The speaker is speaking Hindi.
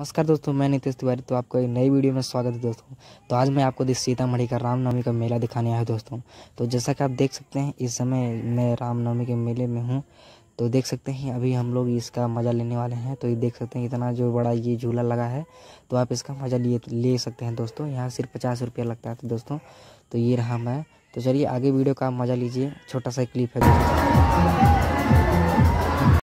नमस्कार दोस्तों मैं नितेश तिवारी तो आपका एक नई वीडियो में स्वागत है दोस्तों तो आज मैं आपको सीतामढ़ी का रामनवमी का मेला दिखाने आया हूँ दोस्तों तो जैसा कि आप देख सकते हैं इस समय मैं रामनवमी के मेले में हूँ तो देख सकते हैं अभी हम लोग इसका मज़ा लेने वाले हैं तो ये देख सकते हैं इतना जो बड़ा ये झूला लगा है तो आप इसका मज़ा लिए ले सकते हैं दोस्तों यहाँ सिर्फ पचास रुपया लगता है दोस्तों तो ये रहा मैं तो चलिए आगे वीडियो का मज़ा लीजिए छोटा सा क्लिप है